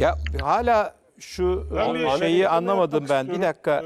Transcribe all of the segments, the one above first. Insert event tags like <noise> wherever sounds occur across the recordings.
Ya hala şu ben şey şeyi anlamadım ben. Istiyorum. Bir dakika.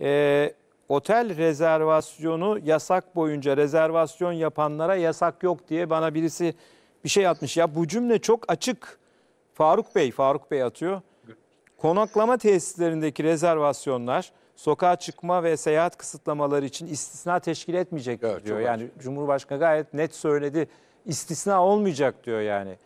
Ee, otel rezervasyonu yasak boyunca rezervasyon yapanlara yasak yok diye bana birisi bir şey atmış. Ya bu cümle çok açık. Faruk Bey, Faruk Bey atıyor. Konaklama tesislerindeki rezervasyonlar sokağa çıkma ve seyahat kısıtlamaları için istisna teşkil etmeyecek evet, diyor. Yani Cumhurbaşkanı gayet net söyledi. İstisna olmayacak diyor yani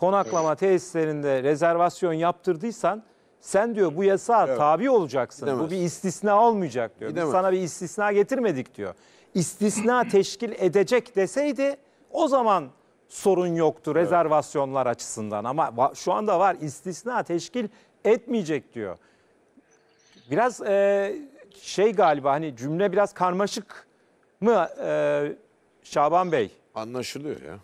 konaklama evet. tesislerinde rezervasyon yaptırdıysan sen diyor bu yasağa evet. tabi olacaksın. Gidemez. Bu bir istisna olmayacak diyor. Gidemez. Biz sana bir istisna getirmedik diyor. İstisna <clears throat> teşkil edecek deseydi o zaman sorun yoktu rezervasyonlar evet. açısından ama şu anda var istisna teşkil etmeyecek diyor. Biraz e, şey galiba hani cümle biraz karmaşık mı e, Şaban Bey? Anlaşılıyor ya.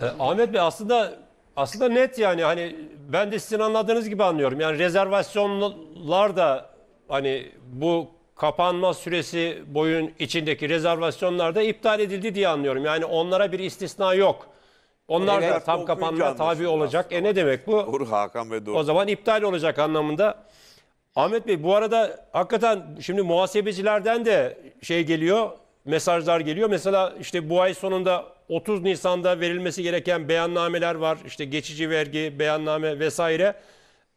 E, Ahmet Bey aslında aslında net yani hani ben de sizin anladığınız gibi anlıyorum. Yani rezervasyonlar da hani bu kapanma süresi boyun içindeki rezervasyonlar da iptal edildi diye anlıyorum. Yani onlara bir istisna yok. Onlar Evet, da tam kapanma tabi anlaşıldı olacak. E ne demek bu? Doğru Hakan ve O zaman iptal olacak anlamında. Ahmet Bey bu arada hakikaten şimdi muhasebecilerden de şey geliyor mesajlar geliyor. Mesela işte bu ay sonunda 30 Nisan'da verilmesi gereken beyannameler var. İşte geçici vergi, beyanname vesaire.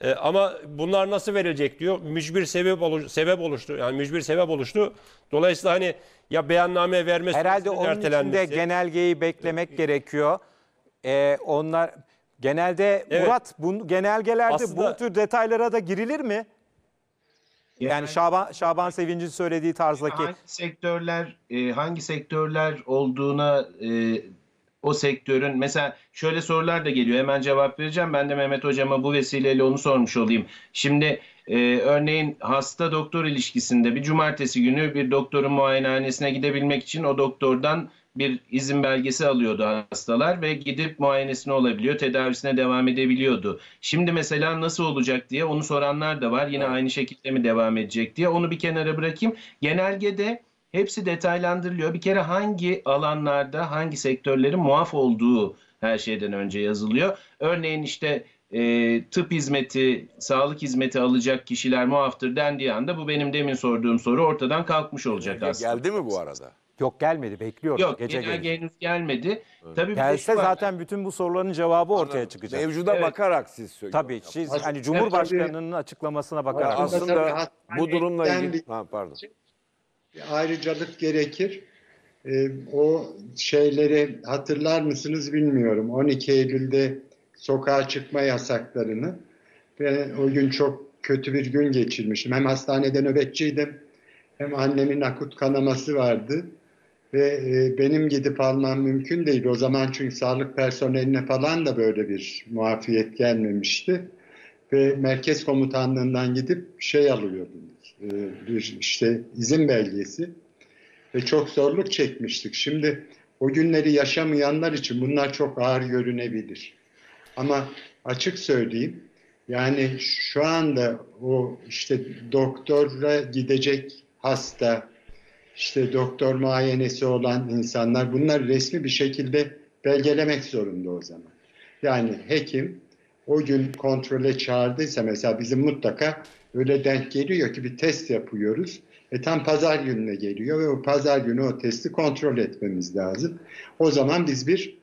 E, ama bunlar nasıl verilecek diyor. Mücbir sebep oluş, sebep oluştu. Yani mücbir sebep oluştu. Dolayısıyla hani ya beyanname vermesi herhalde onun içinde genelgeyi beklemek e, e, gerekiyor. E, onlar genelde evet. Murat bu genelgelerde Aslında, bu tür detaylara da girilir mi? Yani, yani Şaban Şaban Sevinç'in söylediği tarzdaki hangi sektörler e, hangi sektörler olduğuna e, o sektörün mesela şöyle sorular da geliyor hemen cevap vereceğim ben de Mehmet hocama bu vesileyle onu sormuş olayım. Şimdi e, örneğin hasta doktor ilişkisinde bir cumartesi günü bir doktorun muayenehanesine gidebilmek için o doktordan bir izin belgesi alıyordu hastalar ve gidip muayenesine olabiliyor, tedavisine devam edebiliyordu. Şimdi mesela nasıl olacak diye onu soranlar da var. Yine aynı şekilde mi devam edecek diye onu bir kenara bırakayım. Genelgede hepsi detaylandırılıyor. Bir kere hangi alanlarda, hangi sektörlerin muaf olduğu her şeyden önce yazılıyor. Örneğin işte e, tıp hizmeti, sağlık hizmeti alacak kişiler muaftır dendiği anda bu benim demin sorduğum soru ortadan kalkmış olacak aslında. Geldi mi bu arada? Yok gelmedi bekliyorum. Yok gece genelge gelecek. henüz gelmedi. Evet. Tabii Gelse var. zaten bütün bu soruların cevabı ortaya çıkacak. Mevcuda evet. bakarak siz söylüyorsunuz. Tabii siz aslında, hani Cumhurbaşkanı'nın açıklamasına bakarak. Aslında, aslında bu durumla ilgili bir, ha, pardon. Bir ayrıcalık gerekir. Ee, o şeyleri hatırlar mısınız bilmiyorum. 12 Eylül'de sokağa çıkma yasaklarını. Ve o gün çok kötü bir gün geçirmişim. Hem hastanede nöbetçiydim hem annemin akut kanaması vardı. Ve e, benim gidip almam mümkün değil. O zaman çünkü sağlık personeline falan da böyle bir muafiyet gelmemişti. Ve merkez komutanlığından gidip şey alıyordum. E, bir işte izin belgesi. Ve çok zorluk çekmiştik. Şimdi o günleri yaşamayanlar için bunlar çok ağır görünebilir. Ama açık söyleyeyim yani şu anda o işte doktora gidecek hasta, işte doktor muayenesi olan insanlar bunlar resmi bir şekilde belgelemek zorunda o zaman. Yani hekim o gün kontrole çağırdıysa mesela bizim mutlaka öyle denk geliyor ki bir test yapıyoruz. E tam pazar gününe geliyor ve o pazar günü o testi kontrol etmemiz lazım. O zaman biz bir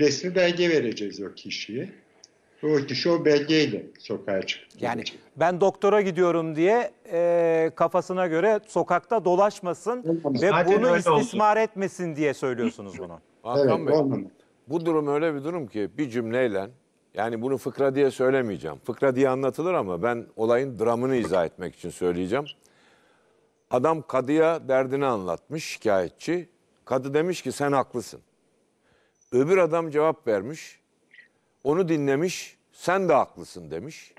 resmi belge vereceğiz o kişiye. Çoğu kişi o belgeyle sokağa çıktı. Yani ben doktora gidiyorum diye e, kafasına göre sokakta dolaşmasın Olmaz. ve bunu öyle istismar etmesin diye söylüyorsunuz bunu. Hakan <laughs> Evet, Bey, bu durum öyle bir durum ki bir cümleyle yani bunu fıkra diye söylemeyeceğim. Fıkra diye anlatılır ama ben olayın dramını izah etmek için söyleyeceğim. Adam kadıya derdini anlatmış şikayetçi. Kadı demiş ki sen haklısın. Öbür adam cevap vermiş. Onu dinlemiş sen de haklısın demiş.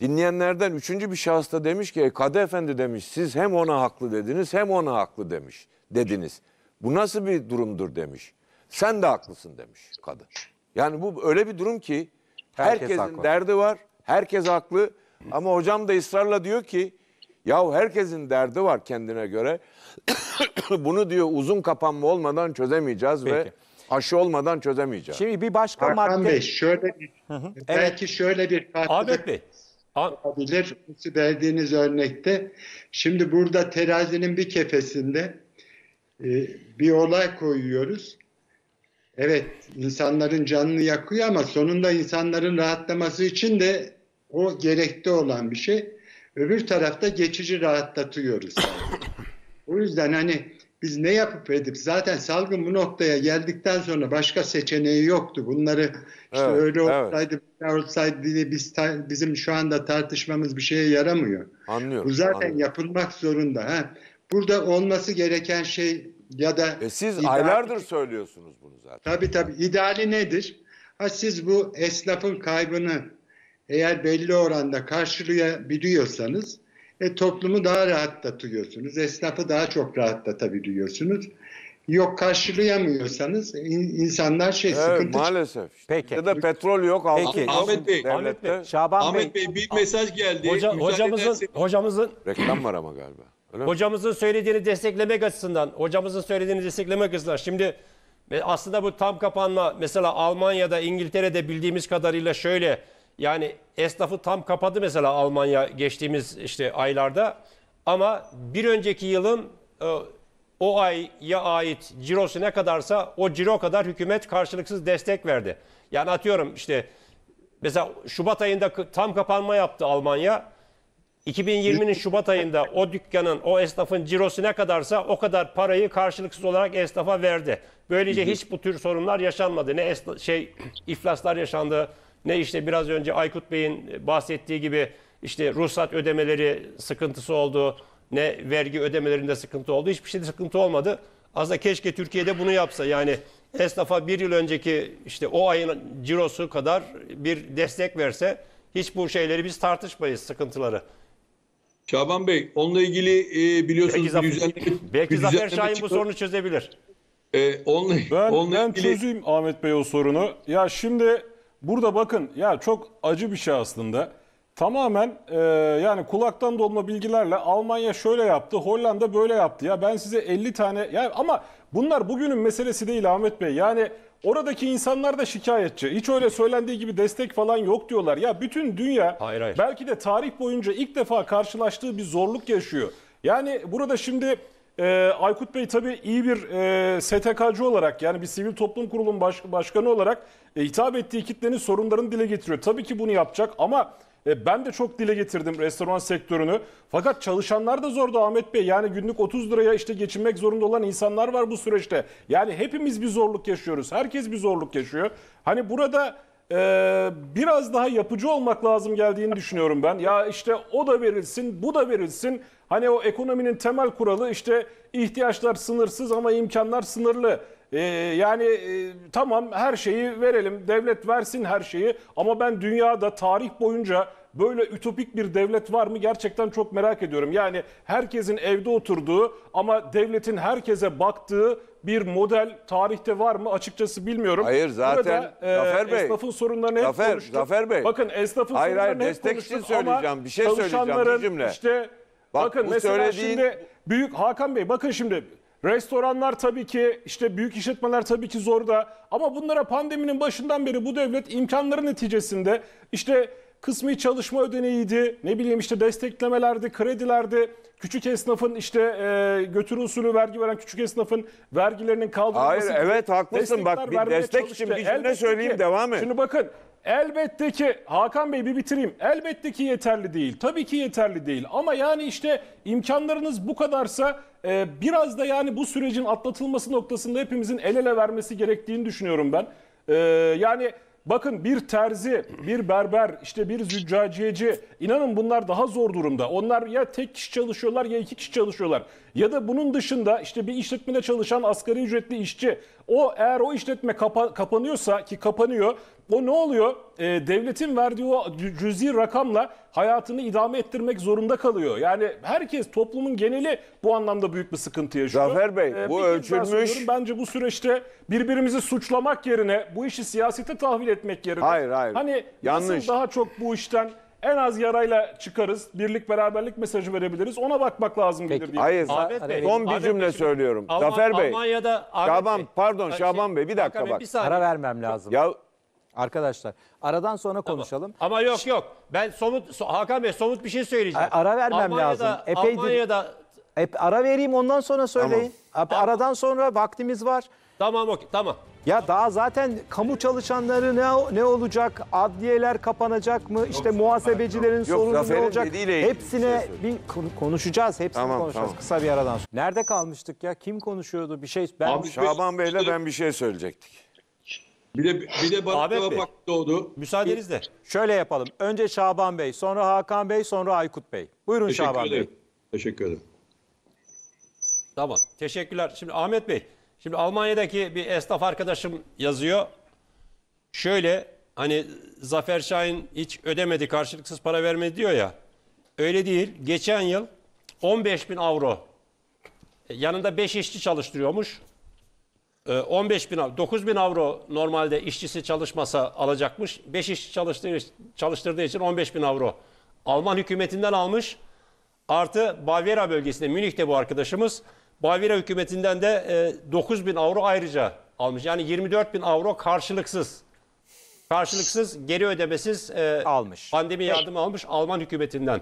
Dinleyenlerden üçüncü bir şahıs da demiş ki Kadı Efendi demiş siz hem ona haklı dediniz hem ona haklı demiş dediniz. Bu nasıl bir durumdur demiş. Sen de haklısın demiş kadı. Yani bu öyle bir durum ki herkesin haklı. derdi var. Herkes haklı ama hocam da ısrarla diyor ki ya herkesin derdi var kendine göre. <coughs> Bunu diyor uzun kapanma olmadan çözemeyeceğiz Peki. ve aşı olmadan çözemeyeceğiz. Şimdi bir başka Hakan madde... Bey şöyle bir, belki evet. şöyle bir katkıda Ahmet Bey. olabilir. Verdiğiniz örnekte. Şimdi burada terazinin bir kefesinde e, bir olay koyuyoruz. Evet insanların canını yakıyor ama sonunda insanların rahatlaması için de o gerekli olan bir şey. Öbür tarafta geçici rahatlatıyoruz. o <coughs> yüzden hani biz ne yapıp edip zaten salgın bu noktaya geldikten sonra başka seçeneği yoktu. Bunları işte evet, öyle olsaydı evet. olsaydı diye biz bizim şu anda tartışmamız bir şeye yaramıyor. Anlıyorum. Bu zaten anlıyorum. yapılmak zorunda. Ha. Burada olması gereken şey ya da e siz ideali, aylardır şey. söylüyorsunuz bunu zaten. Tabii tabii ideali nedir? Ha siz bu esnafın kaybını eğer belli oranda karşılayabiliyorsanız e, toplumu daha rahatlatıyorsunuz. Esnafı daha çok rahatlatabiliyorsunuz. Yok karşılayamıyorsanız in- insanlar şey evet, sıkıntı maalesef. Peki. Ya da petrol yok. Peki. Peki. Ahmet Bey, Ahmet Bey, Şaban Ahmet Bey bir mesaj geldi. Hoca, hocamızın, ederseniz- hocamızın Reklam var ama galiba. Öyle mi? Hocamızın söylediğini desteklemek açısından, hocamızın söylediğini desteklemek açısından şimdi e, aslında bu tam kapanma mesela Almanya'da, İngiltere'de bildiğimiz kadarıyla şöyle yani esnafı tam kapadı mesela Almanya geçtiğimiz işte aylarda. Ama bir önceki yılın e, o aya ait cirosu ne kadarsa o ciro kadar hükümet karşılıksız destek verdi. Yani atıyorum işte mesela Şubat ayında tam kapanma yaptı Almanya. 2020'nin Şubat ayında o dükkanın, o esnafın cirosu ne kadarsa o kadar parayı karşılıksız olarak esnafa verdi. Böylece hiç bu tür sorunlar yaşanmadı. Ne esna, şey iflaslar yaşandı, ne işte biraz önce Aykut Bey'in bahsettiği gibi işte ruhsat ödemeleri sıkıntısı oldu, ne vergi ödemelerinde sıkıntı oldu. Hiçbir şeyde sıkıntı olmadı. Aslında keşke Türkiye'de bunu yapsa. Yani esnafa bir yıl önceki işte o ayın cirosu kadar bir destek verse hiç bu şeyleri biz tartışmayız sıkıntıları. Şaban Bey onunla ilgili e, biliyorsunuz belki bir düzenleme, belki bir Zafer Şahin çıkar. bu sorunu çözebilir. E, onunla, ben onunla ben ilgili... çözeyim Ahmet Bey o sorunu. Ya şimdi Burada bakın ya çok acı bir şey aslında. Tamamen e, yani kulaktan dolma bilgilerle Almanya şöyle yaptı, Hollanda böyle yaptı. Ya ben size 50 tane ya ama bunlar bugünün meselesi değil Ahmet Bey. Yani Oradaki insanlar da şikayetçi. Hiç öyle söylendiği gibi destek falan yok diyorlar. Ya bütün dünya hayır, hayır. belki de tarih boyunca ilk defa karşılaştığı bir zorluk yaşıyor. Yani burada şimdi e, Aykut Bey tabii iyi bir e, STK'cı olarak yani bir sivil toplum kurulunun baş, başkanı olarak e, hitap ettiği kitlenin sorunlarını dile getiriyor. Tabii ki bunu yapacak ama e, ben de çok dile getirdim restoran sektörünü. Fakat çalışanlar da zordu Ahmet Bey. Yani günlük 30 liraya işte geçinmek zorunda olan insanlar var bu süreçte. Yani hepimiz bir zorluk yaşıyoruz. Herkes bir zorluk yaşıyor. Hani burada ee, biraz daha yapıcı olmak lazım geldiğini düşünüyorum ben. Ya işte o da verilsin, bu da verilsin. Hani o ekonominin temel kuralı işte ihtiyaçlar sınırsız ama imkanlar sınırlı. Ee, yani e, tamam her şeyi verelim, devlet versin her şeyi ama ben dünyada tarih boyunca böyle ütopik bir devlet var mı gerçekten çok merak ediyorum. Yani herkesin evde oturduğu ama devletin herkese baktığı bir model tarihte var mı açıkçası bilmiyorum. Hayır zaten Burada, e, Zafer e, Bey. Esnafın sorunlarını hep Zafer, konuştuk. Zafer Bey. Bakın esnafın hayır, sorunlarını hayır, hep destek konuştuk için söyleyeceğim. Ama bir şey söyleyeceğim bir cümle. Işte, Bak, bakın mesela söylediğin... şimdi büyük Hakan Bey bakın şimdi Restoranlar tabii ki işte büyük işletmeler tabii ki zorda ama bunlara pandeminin başından beri bu devlet imkanları neticesinde işte kısmi çalışma ödeneğiydi. Ne bileyim işte desteklemelerdi, kredilerdi. Küçük esnafın işte e, götür usulü vergi veren küçük esnafın vergilerinin kaldırılması. Hayır evet haklısın bak bir destek için bir cümle söyleyeyim ki, devam et. Şimdi bakın Elbette ki Hakan Bey bir bitireyim. Elbette ki yeterli değil. Tabii ki yeterli değil. Ama yani işte imkanlarınız bu kadarsa e, biraz da yani bu sürecin atlatılması noktasında hepimizin el ele vermesi gerektiğini düşünüyorum ben. E, yani Bakın bir terzi, bir berber, işte bir züccaciyeci inanın bunlar daha zor durumda. Onlar ya tek kişi çalışıyorlar ya iki kişi çalışıyorlar. Ya da bunun dışında işte bir işletmede çalışan asgari ücretli işçi o eğer o işletme kapa kapanıyorsa ki kapanıyor o ne oluyor? E, devletin verdiği o cüzi rakamla hayatını idame ettirmek zorunda kalıyor. Yani herkes toplumun geneli bu anlamda büyük bir sıkıntı yaşıyor. Zafer Bey ee, bu ölçülmüş. Bence bu süreçte birbirimizi suçlamak yerine bu işi siyasete tahvil etmek yerine. Hayır hayır. Hani Yanlış. daha çok bu işten en az yarayla çıkarız. Birlik beraberlik mesajı verebiliriz. Ona bakmak lazım Peki. gelir diye. Hayır. Ahmet Bey, son bir cümle Bey, söylüyorum. Alman, Zafer Bey. Almanya'da Ahmet Şaban Bey. pardon Şaban Bey bir dakika bak. Bey, bir Ara vermem lazım. Ya Arkadaşlar aradan sonra konuşalım. Ama yok yok. Ben somut Hakan Bey somut bir şey söyleyeceğim. A- ara vermem Almanya'da, lazım. Epeydir- Almanya'da Hep ara vereyim ondan sonra söyleyin. Abi Aradan sonra vaktimiz var. tamam okey tamam. Ya daha zaten kamu çalışanları ne ne olacak? Adliyeler kapanacak mı? İşte muhasebecilerin sorunu ne olacak? dediğiyle bir Hepsine şey bir konuşacağız. Hepsini Tamam, konuşacağız tamam. kısa bir aradan sonra. Nerede kalmıştık ya? Kim konuşuyordu? Bir şey ben Abi, Şaban Bey'le ben bir şey söyleyecektik. Bir de, bir de bana Ahmet Bey. doğdu. Müsaadenizle. Şöyle yapalım. Önce Şaban Bey, sonra Hakan Bey, sonra Aykut Bey. Buyurun Teşekkür Şaban ederim. Bey. Teşekkür ederim. Tamam. Teşekkürler. Şimdi Ahmet Bey, şimdi Almanya'daki bir esnaf arkadaşım yazıyor. Şöyle hani Zafer Şahin hiç ödemedi, karşılıksız para vermedi diyor ya. Öyle değil. Geçen yıl 15 bin avro. E, yanında 5 işçi çalıştırıyormuş. 15 ee, bin, 9 bin avro normalde işçisi çalışmasa alacakmış. 5 işçi çalıştığı, çalıştırdığı için 15 bin avro Alman hükümetinden almış. Artı Bavyera bölgesinde, Münih'te bu arkadaşımız. Bavyera hükümetinden de 9 e, bin avro ayrıca almış. Yani 24 bin avro karşılıksız. Karşılıksız, geri ödemesiz e, almış. pandemi yardımı almış Alman hükümetinden.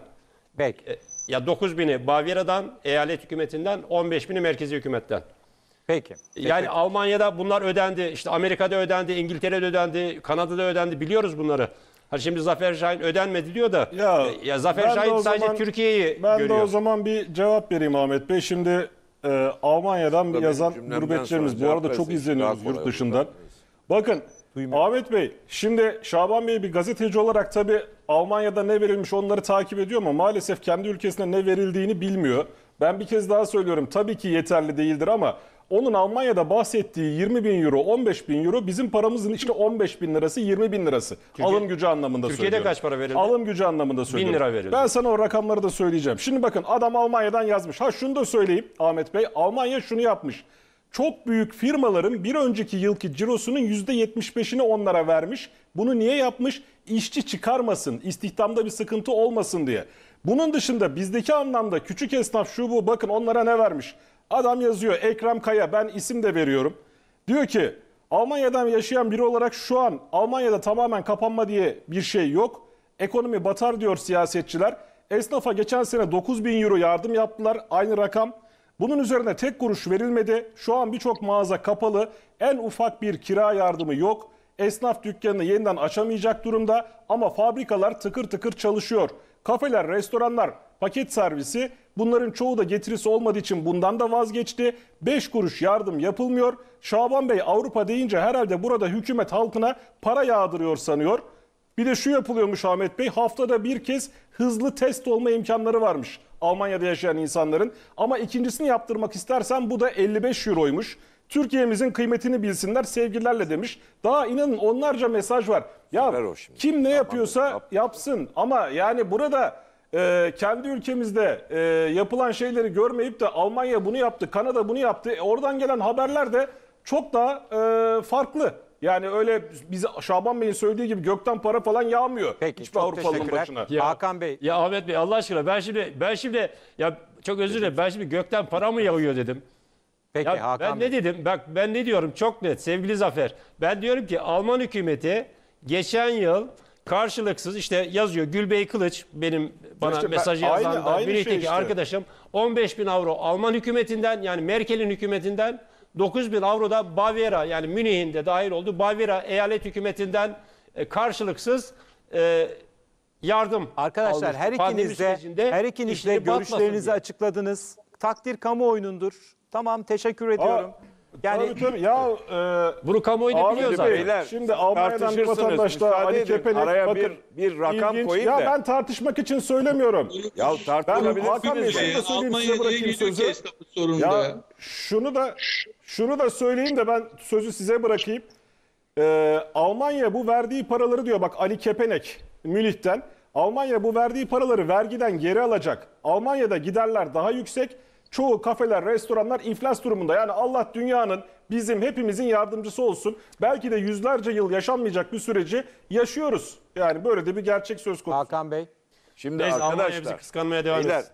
Peki. E, ya 9 bini Bavyera'dan, eyalet hükümetinden, 15 bini merkezi hükümetten. Peki. Yani Peki. Almanya'da bunlar ödendi. İşte Amerika'da ödendi, İngiltere'de ödendi, Kanada'da ödendi. Biliyoruz bunları. Hani şimdi Zafer Şahin ödenmedi diyor da ya, e, ya Zafer Şahin sadece Türkiye'yi görüyor. Ben de o zaman bir cevap vereyim Ahmet Bey. Şimdi e, Almanya'dan Tabii, yazan gurbetçilerimiz bu arada çok izleniyoruz yurt dışından. Bakın Duymuyor. Ahmet Bey, şimdi Şaban Bey bir gazeteci olarak tabii Almanya'da ne verilmiş onları takip ediyor ama maalesef kendi ülkesine ne verildiğini bilmiyor. Ben bir kez daha söylüyorum tabii ki yeterli değildir ama onun Almanya'da bahsettiği 20 bin euro, 15 bin euro bizim paramızın işte 15 bin lirası, 20 bin lirası. Türkiye, Alım gücü anlamında Türkiye'de söylüyorum. Türkiye'de kaç para verildi? Alım gücü anlamında söylüyorum. Bin lira verildi. Ben sana o rakamları da söyleyeceğim. Şimdi bakın adam Almanya'dan yazmış. Ha şunu da söyleyeyim Ahmet Bey. Almanya şunu yapmış çok büyük firmaların bir önceki yılki cirosunun %75'ini onlara vermiş. Bunu niye yapmış? İşçi çıkarmasın, istihdamda bir sıkıntı olmasın diye. Bunun dışında bizdeki anlamda küçük esnaf şu bu bakın onlara ne vermiş? Adam yazıyor Ekrem Kaya ben isim de veriyorum. Diyor ki Almanya'dan yaşayan biri olarak şu an Almanya'da tamamen kapanma diye bir şey yok. Ekonomi batar diyor siyasetçiler. Esnafa geçen sene 9 bin euro yardım yaptılar. Aynı rakam. Bunun üzerine tek kuruş verilmedi. Şu an birçok mağaza kapalı. En ufak bir kira yardımı yok. Esnaf dükkanını yeniden açamayacak durumda ama fabrikalar tıkır tıkır çalışıyor. Kafeler, restoranlar paket servisi. Bunların çoğu da getirisi olmadığı için bundan da vazgeçti. 5 kuruş yardım yapılmıyor. Şaban Bey Avrupa deyince herhalde burada hükümet halkına para yağdırıyor sanıyor. Bir de şu yapılıyormuş Ahmet Bey haftada bir kez hızlı test olma imkanları varmış Almanya'da yaşayan insanların. Ama ikincisini yaptırmak istersen bu da 55 euroymuş. Türkiye'mizin kıymetini bilsinler sevgilerle demiş. Daha inanın onlarca mesaj var. Ya kim ne yapıyorsa yapsın ama yani burada e, kendi ülkemizde e, yapılan şeyleri görmeyip de Almanya bunu yaptı, Kanada bunu yaptı. E, oradan gelen haberler de çok daha e, farklı. Yani öyle bize Şaban Bey'in söylediği gibi gökten para falan yağmıyor. Peki, Hiçbir Avrupalı'nın teşekkürler. başına. Ya, Hakan Bey. Ya Ahmet Bey Allah aşkına ben şimdi ben şimdi ya çok özür dilerim ben şimdi gökten para mı yağıyor dedim. Peki ya, Hakan ben Bey. ne dedim? Bak ben ne diyorum çok net sevgili Zafer. Ben diyorum ki Alman hükümeti geçen yıl Karşılıksız işte yazıyor Gülbey Kılıç benim bana işte mesajı ben, yazan aynı, aynı şey işte. arkadaşım 15 bin avro Alman hükümetinden yani Merkel'in hükümetinden 9 bin avro da Bavyera yani Münih'in de dahil oldu Bavyera eyalet hükümetinden e, karşılıksız e, yardım Arkadaşlar her ikiniz de her ikiniz de görüşlerinizi açıkladınız. Takdir kamuoyunundur. Tamam teşekkür ediyorum. Aa. Yani tabii, tabii. ya e, bunu kamuoyu da biliyor zaten. Beyler, Şimdi Almanya'dan bir vatandaş Ali Kepenek araya bakın, bir, bir rakam ilginç. koyayım ya da. Ya ben tartışmak için söylemiyorum. Ya tartışabilirsiniz. Ben Hakan Bey size bırakayım sözü. Ya şunu da şunu da söyleyeyim de ben sözü size bırakayım. Ee, Almanya bu verdiği paraları diyor bak Ali Kepenek Münih'ten. Almanya bu verdiği paraları vergiden geri alacak. Almanya'da giderler daha yüksek çoğu kafeler, restoranlar iflas durumunda. Yani Allah dünyanın bizim hepimizin yardımcısı olsun. Belki de yüzlerce yıl yaşanmayacak bir süreci yaşıyoruz. Yani böyle de bir gerçek söz konusu. Hakan Bey. Şimdi Neyse, Almanya bizi arkadaşlar kıskanmaya devam beyler,